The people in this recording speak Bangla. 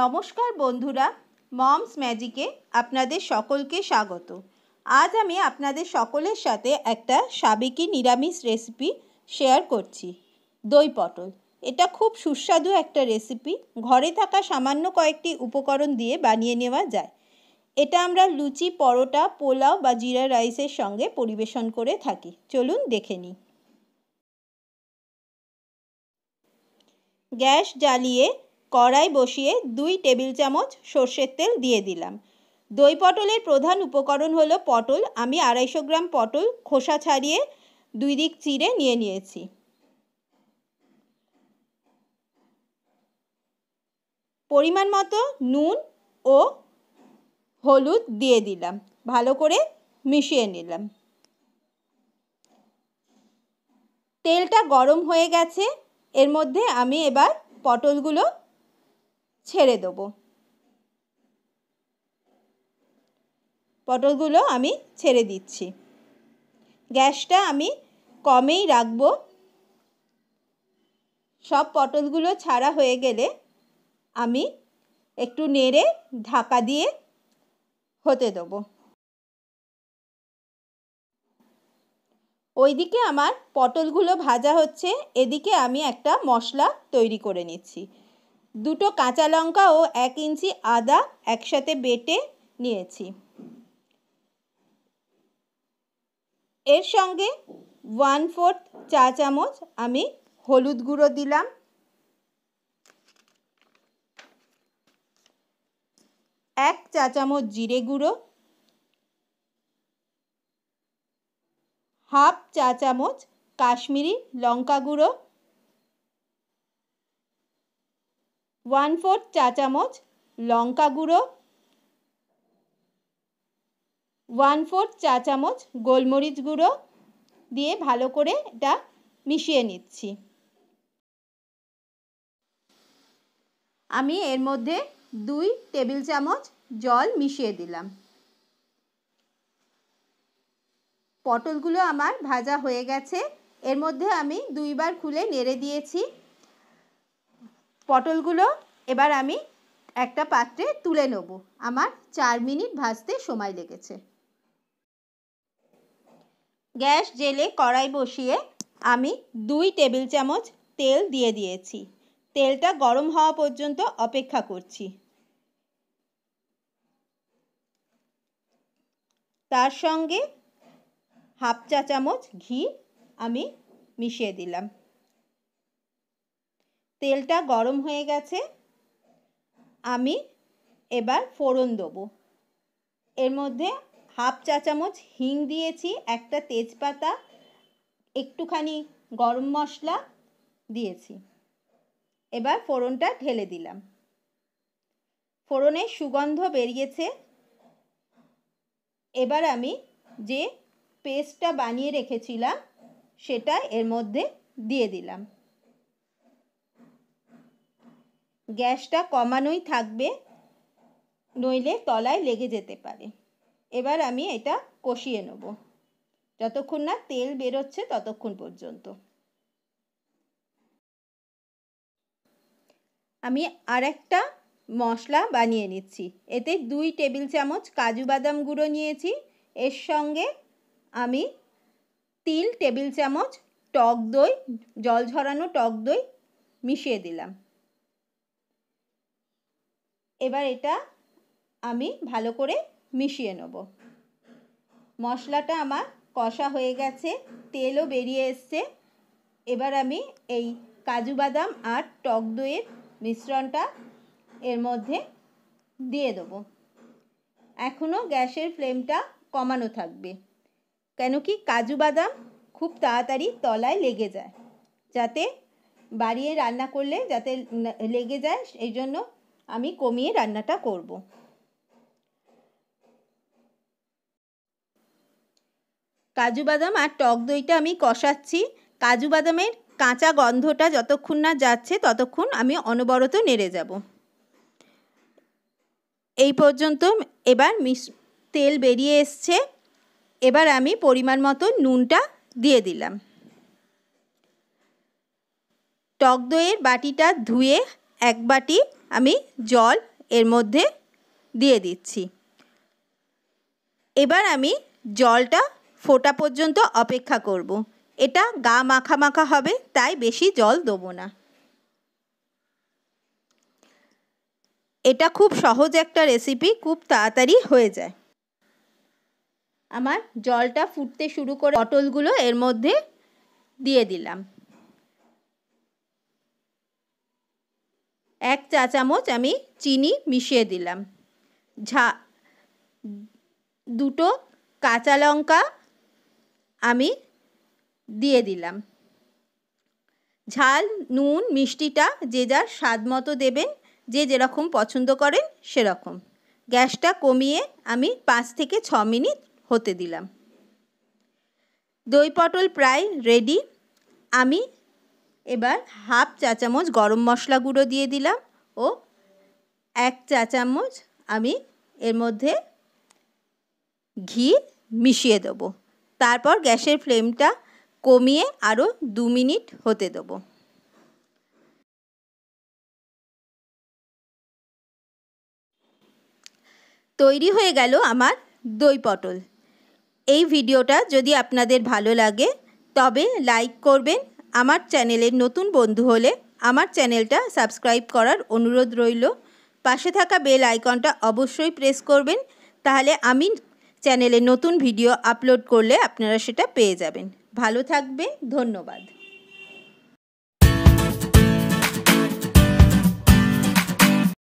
নমস্কার বন্ধুরা মমস ম্যাজিকে আপনাদের সকলকে স্বাগত আজ আমি আপনাদের সকলের সাথে একটা সাবেকি নিরামিষ রেসিপি শেয়ার করছি দই পটল এটা খুব সুস্বাদু একটা রেসিপি ঘরে থাকা সামান্য কয়েকটি উপকরণ দিয়ে বানিয়ে নেওয়া যায় এটা আমরা লুচি পরোটা পোলাও বা জিরা রাইসের সঙ্গে পরিবেশন করে থাকি চলুন দেখে নিই গ্যাস জ্বালিয়ে কড়াই বসিয়ে দুই টেবিল চামচ সর্ষের তেল দিয়ে দিলাম দই পটলের প্রধান উপকরণ হলো পটল আমি আড়াইশো গ্রাম পটল খোসা ছাড়িয়ে দুই দিক চিড়ে নিয়ে নিয়েছি পরিমাণ মতো নুন ও হলুদ দিয়ে দিলাম ভালো করে মিশিয়ে নিলাম তেলটা গরম হয়ে গেছে এর মধ্যে আমি এবার পটলগুলো ছেড়ে দেবো পটলগুলো আমি ছেড়ে দিচ্ছি গ্যাসটা আমি কমেই রাখব সব পটলগুলো ছাড়া হয়ে গেলে আমি একটু নেড়ে ঢাকা দিয়ে হতে দেব ওইদিকে আমার পটলগুলো ভাজা হচ্ছে এদিকে আমি একটা মশলা তৈরি করে নিচ্ছি দুটো কাঁচা লঙ্কা ও এক ইঞ্চি আদা একসাথে বেটে নিয়েছি এর সঙ্গে ওয়ান ফোর্থ চা চামচ আমি হলুদ গুঁড়ো দিলাম এক চা চামচ জিরে গুঁড়ো হাফ চা চামচ কাশ্মীরি লঙ্কা গুঁড়ো ওয়ান ফোর্থ চা চামচ লঙ্কা গুঁড়ো ওয়ান ফোর্থ চা চামচ গোলমরিচ গুঁড়ো দিয়ে ভালো করে এটা মিশিয়ে নিচ্ছি আমি এর মধ্যে দুই টেবিল চামচ জল মিশিয়ে দিলাম পটলগুলো আমার ভাজা হয়ে গেছে এর মধ্যে আমি দুইবার খুলে নেড়ে দিয়েছি পটলগুলো এবার আমি একটা পাত্রে তুলে নেব আমার চার মিনিট ভাজতে সময় লেগেছে গ্যাস জেলে কড়াই বসিয়ে আমি দুই টেবিল চামচ তেল দিয়ে দিয়েছি তেলটা গরম হওয়া পর্যন্ত অপেক্ষা করছি তার সঙ্গে হাফ চা চামচ ঘি আমি মিশিয়ে দিলাম তেলটা গরম হয়ে গেছে আমি এবার ফোড়ন দেবো এর মধ্যে হাফ চা চামচ হিং দিয়েছি একটা তেজপাতা একটুখানি গরম মশলা দিয়েছি এবার ফোড়নটা ঢেলে দিলাম ফোড়নের সুগন্ধ বেরিয়েছে এবার আমি যে পেস্টটা বানিয়ে রেখেছিলাম সেটা এর মধ্যে দিয়ে দিলাম গ্যাসটা কমানোই থাকবে নইলে তলায় লেগে যেতে পারে এবার আমি এটা কষিয়ে নেব যতক্ষণ না তেল বেরোচ্ছে ততক্ষণ পর্যন্ত আমি আর একটা মশলা বানিয়ে নিচ্ছি এতে দুই টেবিল চামচ কাজু বাদাম গুঁড়ো নিয়েছি এর সঙ্গে আমি তিল টেবিল চামচ টক দই জল ঝরানো টক দই মিশিয়ে দিলাম এবার এটা আমি ভালো করে মিশিয়ে নেব মশলাটা আমার কষা হয়ে গেছে তেলও বেরিয়ে এসছে এবার আমি এই কাজু বাদাম আর টক দইয়ের মিশ্রণটা এর মধ্যে দিয়ে দেব এখনও গ্যাসের ফ্লেমটা কমানো থাকবে কেন কি কাজু বাদাম খুব তাড়াতাড়ি তলায় লেগে যায় যাতে বাড়িয়ে রান্না করলে যাতে লেগে যায় এই জন্য আমি কমিয়ে রান্নাটা করব কাজু বাদাম আর টক দইটা আমি কষাচ্ছি কাজু বাদামের কাঁচা গন্ধটা যতক্ষণ না যাচ্ছে ততক্ষণ আমি অনবরত নেড়ে যাব এই পর্যন্ত এবার মিশ তেল বেরিয়ে এসছে এবার আমি পরিমাণ মতো নুনটা দিয়ে দিলাম টক দইয়ের বাটিটা ধুয়ে এক বাটি আমি জল এর মধ্যে দিয়ে দিচ্ছি এবার আমি জলটা ফোটা পর্যন্ত অপেক্ষা করব। এটা গা মাখা মাখা হবে তাই বেশি জল দেব না এটা খুব সহজ একটা রেসিপি খুব তাড়াতাড়ি হয়ে যায় আমার জলটা ফুটতে শুরু করে পটলগুলো এর মধ্যে দিয়ে দিলাম এক চা চামচ আমি চিনি মিশিয়ে দিলাম ঝা দুটো কাঁচা লঙ্কা আমি দিয়ে দিলাম ঝাল নুন মিষ্টিটা যে যার স্বাদ মতো দেবেন যে যেরকম পছন্দ করেন সেরকম গ্যাসটা কমিয়ে আমি পাঁচ থেকে ছ মিনিট হতে দিলাম দই পটল প্রায় রেডি আমি এবার হাফ চা চামচ গরম মশলা গুঁড়ো দিয়ে দিলাম ও এক চা চামচ আমি এর মধ্যে ঘি মিশিয়ে দেব তারপর গ্যাসের ফ্লেমটা কমিয়ে আরও দু মিনিট হতে দেবো তৈরি হয়ে গেল আমার দই পটল এই ভিডিওটা যদি আপনাদের ভালো লাগে তবে লাইক করবেন আমার চ্যানেলের নতুন বন্ধু হলে আমার চ্যানেলটা সাবস্ক্রাইব করার অনুরোধ রইল পাশে থাকা বেল আইকনটা অবশ্যই প্রেস করবেন তাহলে আমি চ্যানেলে নতুন ভিডিও আপলোড করলে আপনারা সেটা পেয়ে যাবেন ভালো থাকবে ধন্যবাদ